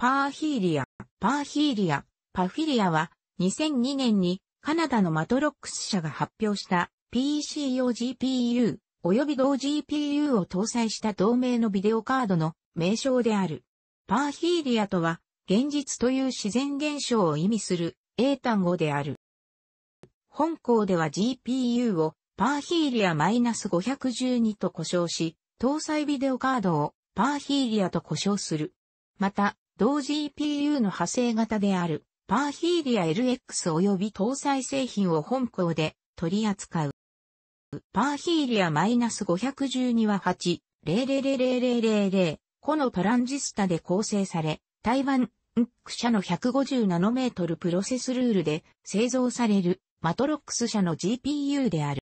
パーヒーリア、パーヒーリア、パフィリアは2002年にカナダのマトロックス社が発表した PC 用 GPU 及び同 GPU を搭載した同名のビデオカードの名称である。パーヒーリアとは現実という自然現象を意味する英単語である。本校では GPU をパーヒーリア -512 と呼称し、搭載ビデオカードをパーヒーリアと呼称する。また、同 GPU の派生型であるパーヒーリア LX 及び搭載製品を本校で取り扱う。パーヒーリア -512 は8、0 0 0 0 0 0個のトランジスタで構成され、台湾、社の150ナノメートルプロセスルールで製造されるマトロックス社の GPU である。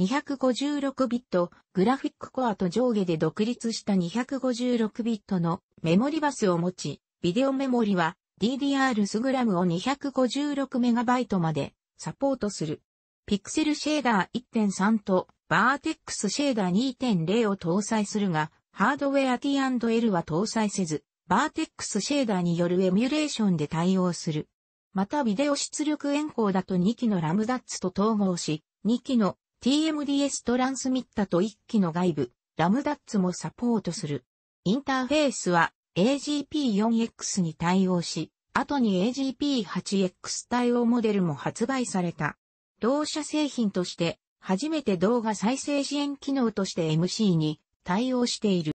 256ビット、グラフィックコアと上下で独立した256ビットのメモリバスを持ち、ビデオメモリは DDR スグラムを 256MB までサポートする。ピクセルシェーダー1.3とバーテックスシェーダー2.0を搭載するが、ハードウェア T&L は搭載せず、バーテックスシェーダーによるエミュレーションで対応する。またビデオ出力エンコーダと2機のラムダッツと統合し、2機の TMDS トランスミッタと一機の外部、ラムダッツもサポートする。インターフェースは AGP4X に対応し、後に AGP8X 対応モデルも発売された。同社製品として、初めて動画再生支援機能として MC に対応している。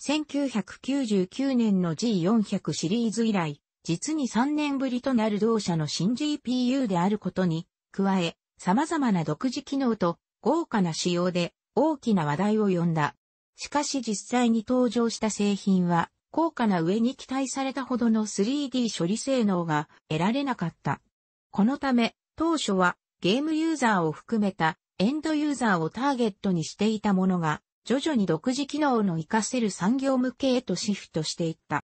1999年の G400 シリーズ以来、実に3年ぶりとなる同社の新 GPU であることに、加え、様々な独自機能と豪華な仕様で大きな話題を呼んだ。しかし実際に登場した製品は高価な上に期待されたほどの 3D 処理性能が得られなかった。このため当初はゲームユーザーを含めたエンドユーザーをターゲットにしていたものが徐々に独自機能の活かせる産業向けへとシフトしていった。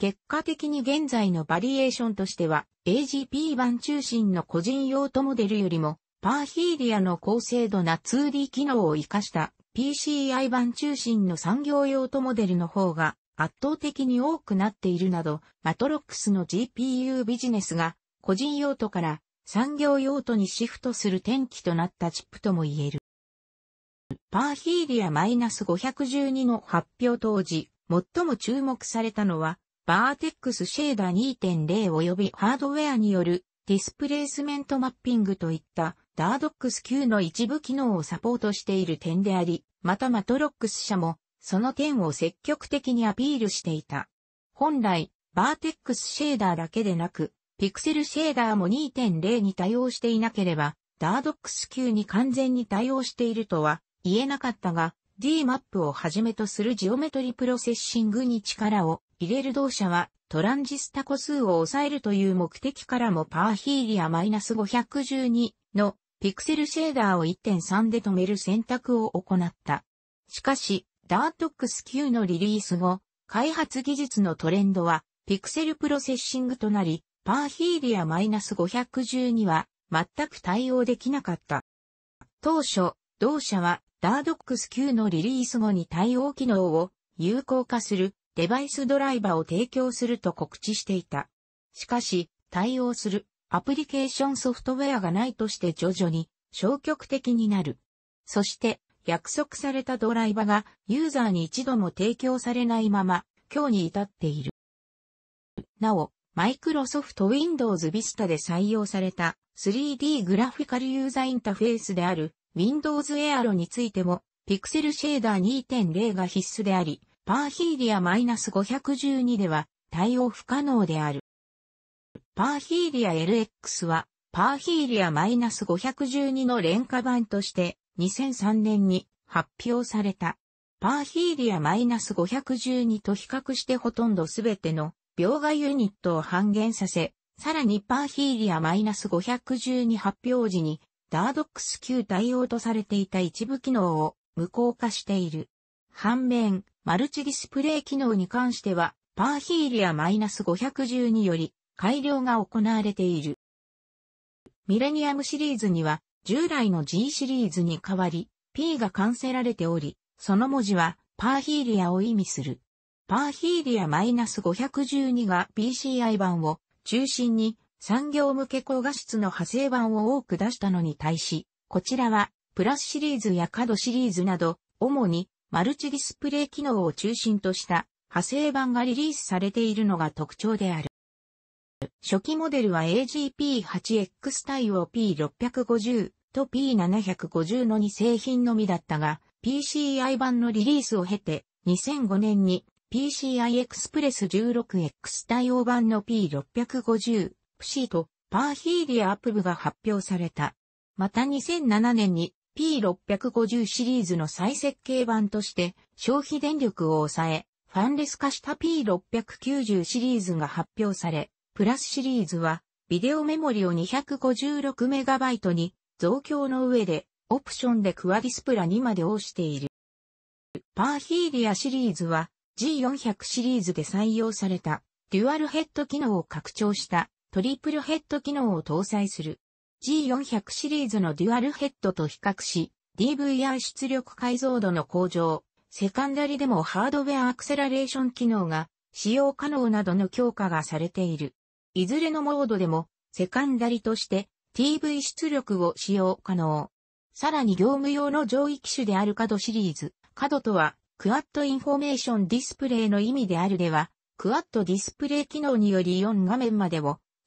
結果的に現在のバリエーションとしては、AGP 版中心の個人用途モデルよりも、パーヒーリアの高精度な 2D 機能を活かした PCI 版中心の産業用途モデルの方が圧倒的に多くなっているなど、マトロックスの GPU ビジネスが個人用途から産業用途にシフトする転機となったチップとも言える。パーヒーリア -512 の発表当時、最も注目されたのはバーテックスシェーダー2.0及びハードウェアによるディスプレイスメントマッピングといったダードックス級の一部機能をサポートしている点であり、またマトロックス社もその点を積極的にアピールしていた。本来、バーテックスシェーダーだけでなく、ピクセルシェーダーも2.0に対応していなければ、ダードックス級に完全に対応しているとは言えなかったが、D マップをはじめとするジオメトリプロセッシングに力を入れる同社はトランジスタ個数を抑えるという目的からもパーヒーリア -512 のピクセルシェーダーを1.3で止める選択を行った。しかし、ダートックス Q のリリース後、開発技術のトレンドはピクセルプロセッシングとなり、パーヒーリア -512 は全く対応できなかった。当初、同社はダードックス9のリリース後に対応機能を有効化するデバイスドライバーを提供すると告知していた。しかし、対応するアプリケーションソフトウェアがないとして徐々に消極的になる。そして、約束されたドライバーがユーザーに一度も提供されないまま、今日に至っている。なお、マイクロソフト Windows Vista で採用された 3D グラフィカルユーザーインターフェースである Windows a i r についても、ピクセルシェーダー2.0が必須であり、パーヒーリア -512 では対応不可能である。パーヒーリア LX は、パーヒーリア -512 の廉価版として2003年に発表された。パーヒーリア -512 と比較してほとんどすべての描画ユニットを半減させ、さらにパーヒーリア -512 発表時にダードックス級対応とされていた一部機能を無効化している。反面、マルチディスプレイ機能に関しては、パーヒーリア -510 により改良が行われている。ミレニアムシリーズには、従来の G シリーズに代わり、P が完成られており、その文字は、パーヒーリアを意味する。パーヒーリア -512 が p c i 版を中心に産業向け高画質の派生版を多く出したのに対し、こちらは、プラスシリーズや角シリーズなど、主にマルチディスプレイ機能を中心とした派生版がリリースされているのが特徴である。初期モデルは AGP8X 対応 P650 と P750 の2製品のみだったが、PCI 版のリリースを経て、2005年に PCI Express 16X 対応版の P650 プシーとパーヒーリアアプブが発表された。また2007年に P650 シリーズの再設計版として消費電力を抑え、ファンレス化した P690 シリーズが発表され、プラスシリーズはビデオメモリを 256MB に増強の上でオプションでクワディスプラ2まで押している。パーヒーリアシリーズは G400 シリーズで採用されたデュアルヘッド機能を拡張したトリプルヘッド機能を搭載する。G400 シリーズのデュアルヘッドと比較し、DVR 出力解像度の向上、セカンダリでもハードウェアアクセラレーション機能が使用可能などの強化がされている。いずれのモードでもセカンダリとして TV 出力を使用可能。さらに業務用の上位機種である角シリーズ。角とは、クワッドインフォメーションディスプレイの意味であるでは、クワッドディスプレイ機能により4画面までを